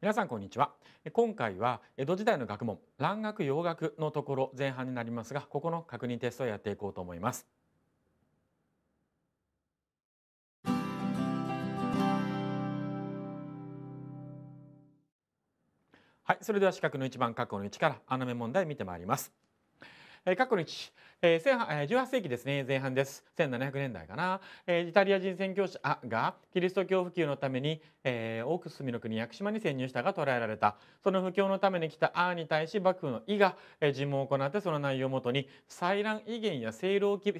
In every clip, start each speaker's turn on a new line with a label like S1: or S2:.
S1: 皆さんこんにちは今回は江戸時代の学問蘭学洋学のところ前半になりますがここの確認テストをやっていこうと思いますはいそれでは四角の1番括弧の1から穴目問題見てまいりますえー、過去の1、えー、18世紀ですね前半です1700年代かな、えー、イタリア人宣教師あがキリスト教普及のために、えー、多く住みの国屋久島に潜入したが捕らえられたその布教のために来たあに対し幕府のイが、えー、尋問を行ってその内容をもとに採卵威厳や西洋気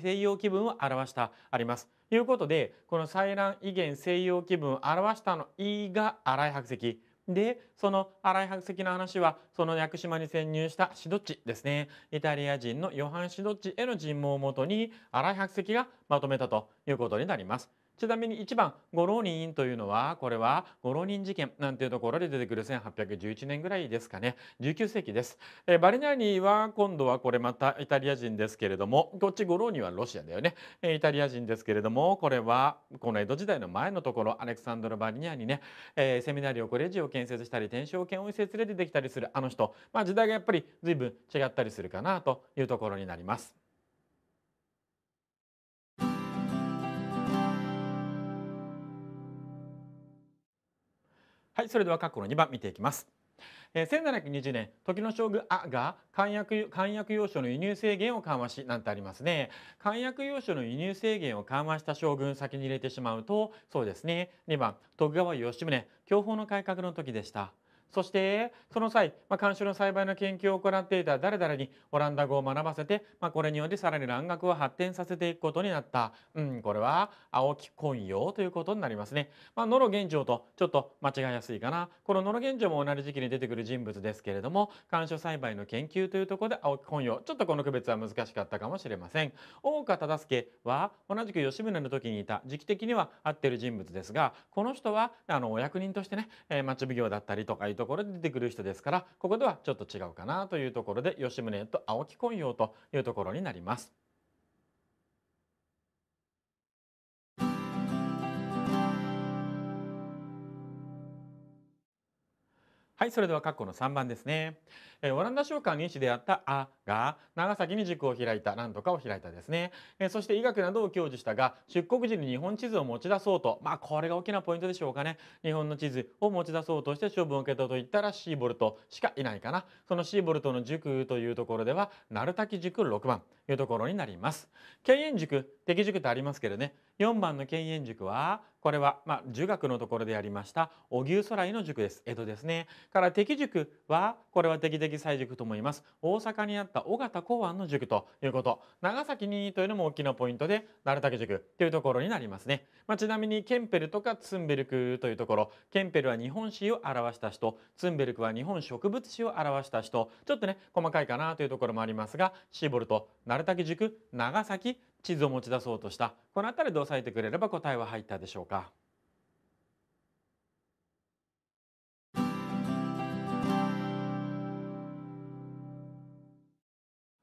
S1: 分を表したありますということでこの採卵威厳西洋気分を表したの「イ」が荒い白石でその荒井白石の話はその屋久島に潜入したシドッチですねイタリア人のヨハン・シドッチへの尋問をもとに荒井白石がまとめたということになります。ちなみに1番「五浪人」というのはこれは五浪人事件なんていうところで出てくる1811年ぐらいですかね19世紀です。えバリニーニは今度はこれまたイタリア人ですけれどもこっち五浪人はロシアだよね、えイタリア人ですけれどもこれはこの江戸時代の前のところアレクサンドロ・バリニャーニね、えー、セミナリオコレジを建設したり天正研を施設で出てきたりするあの人、まあ、時代がやっぱり随分違ったりするかなというところになります。はいそれでは括弧の2番見ていきます。えー、1720年時の将軍あが簡約簡約要書の輸入制限を緩和しなんてありますね簡約要書の輸入制限を緩和した将軍先に入れてしまうとそうですね2番徳川吉宗享保の改革の時でした。そしてその際、まあ、慣習の栽培の研究を行っていた誰々にオランダ語を学ばせて、まあ、これによってさらに蘭学を発展させていくことになった、うん、これは青木混陽ということになりますね。まあ、野呂玄奘とちょっと間違いやすいかなこの野呂玄奘も同じ時期に出てくる人物ですけれども観賞栽培の研究というところで青木混陽ちょっとこの区別は難しかったかもしれません。大岡忠助は同じく吉宗の時にいた時期的には合ってる人物ですがこの人はあのお役人としてね、えー、町奉行だったりとかところで出てくる人ですからここではちょっと違うかなというところで吉宗と青木昆陽というところになります。はい、それでは括弧の3番ですね。えー、オランダ商館に一であったあが長崎に塾を開いたなんとかを開いたですね、えー、そして医学などを享受したが出国時に日本地図を持ち出そうとまあこれが大きなポイントでしょうかね日本の地図を持ち出そうとして処分を受けたといったらシーボルトしかいないかなそのシーボルトの塾というところでは鳴滝塾6番というところになります経塾敵塾てありますけどね4番の経営塾はこれは、まあ、儒学のところでやりました荻生空徠の塾です江戸ですねから敵塾はこれは敵的的祭塾と思います大阪にあった尾形公安の塾ということ長崎にというのも大きなポイントで鳴竹塾というところになりますね、まあ、ちなみにケンペルとかツンベルクというところケンペルは日本史を表した人ツンベルクは日本植物史を表した人ちょっとね細かいかなというところもありますがシーボルト鳴竹塾長崎地図を持ち出そうとしたこの辺りで押さえてくれれば答えは入ったでしょうか。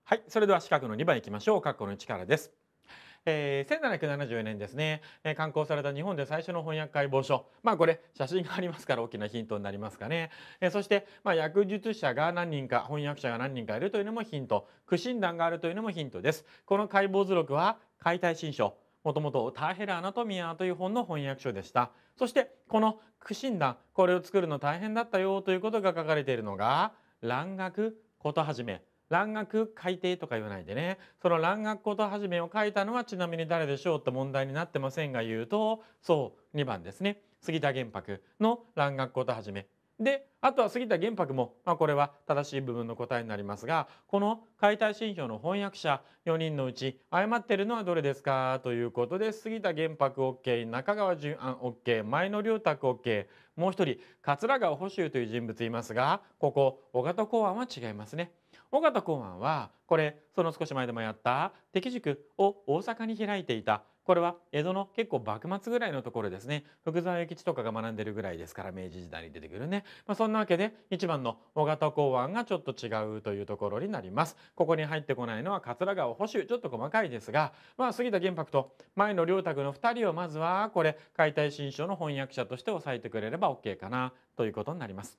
S1: はいそれでは四角の2番いきましょう括弧の1からです。えー、1774年ですね、えー、刊行された日本で最初の翻訳解剖書まあこれ写真がありますから大きなヒントになりますかね、えー、そして、まあ、薬術者が何人か翻訳者が何人かいるというのもヒント苦心談があるというのもヒントですこの解剖図録は解体新書もともとターヘル・アナトミアという本の翻訳書でしたそしてこの苦心談これを作るの大変だったよということが書かれているのが蘭学ことはめ蘭学改定とか言わないでねその蘭学こと始めを書いたのはちなみに誰でしょうって問題になってませんが言うとそう2番ですね杉田玄白の蘭学こと始めであとは杉田玄白も、まあ、これは正しい部分の答えになりますがこの解体新表の翻訳者4人のうち誤ってるのはどれですかということで杉田玄白 OK 中川淳安 OK 前野良太 OK もう一人桂川保守という人物いますがここ小方公安は違いますね。緒方公安はこれその少し前でもやった敵塾を大阪に開いていたこれは江戸の結構幕末ぐらいのところですね福沢諭吉とかが学んでるぐらいですから明治時代に出てくるね、まあ、そんなわけで1番の緒方公安がちょっと違うというところになりますここに入ってこないのは桂川保守ちょっと細かいですが、まあ、杉田玄白と前の良沢の2人をまずはこれ解体新書の翻訳者として押さえてくれれば OK かなということになります。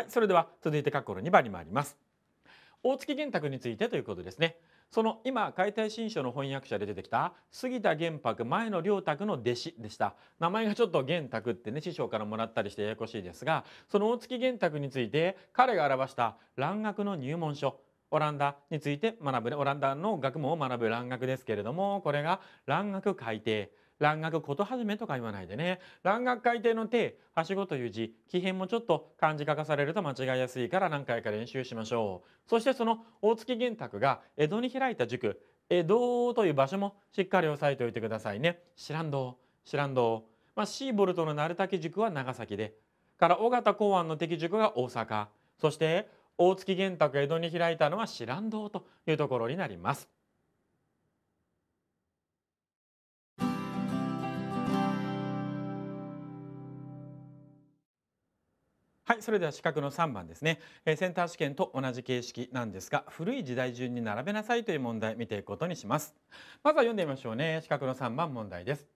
S1: はいそれでは続いて各の2番に参ります大月玄卓についてということですねその今解体新書の翻訳者で出てきた杉田玄白前の良卓の弟子でした名前がちょっと玄卓ってね師匠からもらったりしてややこしいですがその大月玄卓について彼が表した蘭学の入門書オランダについて学ぶ、オランダの学問を学ぶ蘭学ですけれどもこれが蘭学改定蘭学ことめとか言わないでね蘭学改定の手はしごという字木変もちょっと漢字書かされると間違いやすいから何回か練習しましょうそしてその大月玄卓が江戸に開いた塾江戸という場所もしっかり押さえておいてくださいね知らんど知らんどまあ、シーボルトの鳴滝塾は長崎でから尾形公安の敵塾が大阪そして大月玄卓江戸に開いたのは知らん堂というところになります。それでは四角の3番ですね、えー、センター試験と同じ形式なんですが古い時代順に並べなさいという問題見ていくことにしますまずは読んでみましょうね四角の3番問題です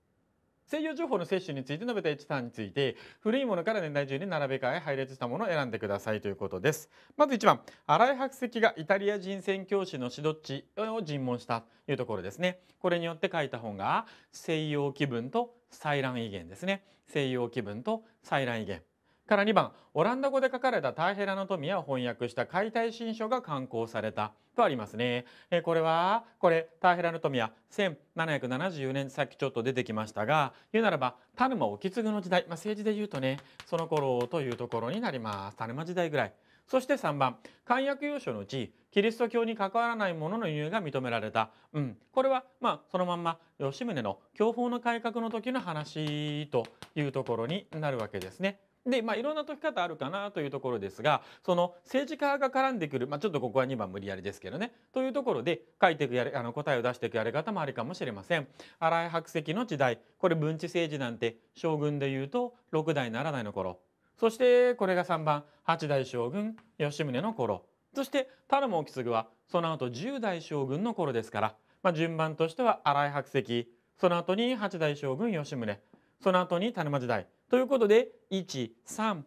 S1: 西洋情報の摂取について述べた H さんについて古いものから年代順に並べ替え配列したものを選んでくださいということですまず1番新井白石がイタリア人宣教師のシドッチを尋問したというところですねこれによって書いた本が西洋気分と採卵異言ですね西洋気分と採卵異言から2番オランダ語で書かれた大ヘラの富を翻訳した解体新書が刊行されたとありますね、えー、これはこれ大ヘラの富は1774年さっきちょっと出てきましたが言うならば田沼意次の時代、まあ、政治で言うとねその頃というところになります田沼時代ぐらい。そして3番漢訳要書のうちキリスト教に関わらないものの輸入が認められた、うん、これはまあそのまんま吉宗の教法の改革の時の話というところになるわけですね。で、まあ、いろんな解き方あるかなというところですがその政治家が絡んでくる、まあ、ちょっとここは2番無理やりですけどねというところで書いていくやあの答えを出していくやり方もありかもしれません。荒井白石の時代これ文治政治なんて将軍でいうと6代7代の頃そしてこれが3番8代将軍吉宗の頃そして田沼意次はその後10代将軍の頃ですから、まあ、順番としては荒井白石その後に8代将軍吉宗その後に田沼時代ということで132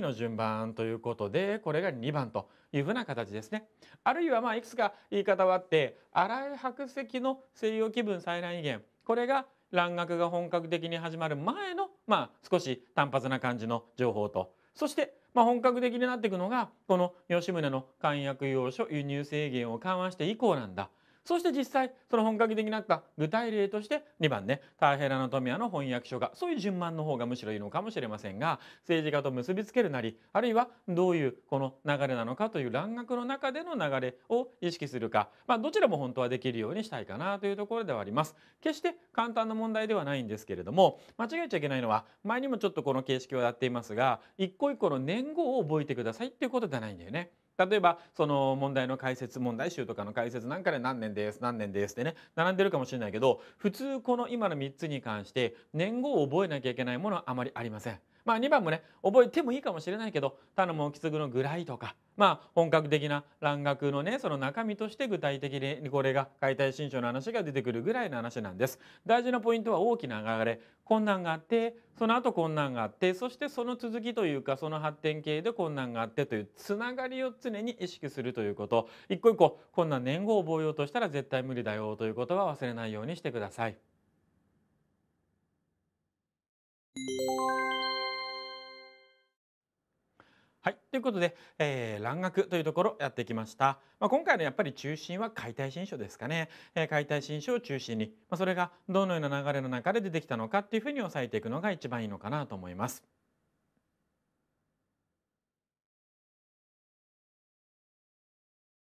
S1: の順番ということでこれが2番というふうな形ですね。あるいはまあいくつか言い方はあって荒井白石の西洋気分再来異元これが蘭学が本格的に始まる前のまあ少し単発な感じの情報とそしてまあ本格的になっていくのがこの吉宗の漢薬用書輸入制限を緩和して以降なんだ。そして実際その本格的になった具体例として2番ね太平ヘの富谷の翻訳書がそういう順番の方がむしろいいのかもしれませんが政治家と結びつけるなりあるいはどういうこの流れなのかという蘭学の中での流れを意識するか、まあ、どちらも本当はできるようにしたいかなというところではあります。決して簡単な問題ではないんですけれども間違えちゃいけないのは前にもちょっとこの形式をやっていますが一個一個の年号を覚えてくださいっていうことではないんだよね。例えばその問題の解説問題集とかの解説なんかで何年です何年ですってね並んでるかもしれないけど普通この今の3つに関して年号を覚えなきゃいけないものはあまりありません。まあ、2番もね覚えてもいいかもしれないけど「他の毛きつのぐらい」とか、まあ、本格的な蘭学のねその中身として具体的にこれが解体新書の話が出てくるぐらいの話なんです。大事なポイントは大きな流れ困難があってその後困難があってそしてその続きというかその発展系で困難があってというつながりを常に意識するということ一個一個困難年号を覚えようとしたら絶対無理だよということは忘れないようにしてください。はい、ということで、えー、蘭学というところやってきました。まあ、今回のやっぱり中心は解体新書ですかね。えー、解体新書を中心に、まあ、それがどのような流れの中で出てきたのかっていうふうに押さえていくのが一番いいのかなと思います。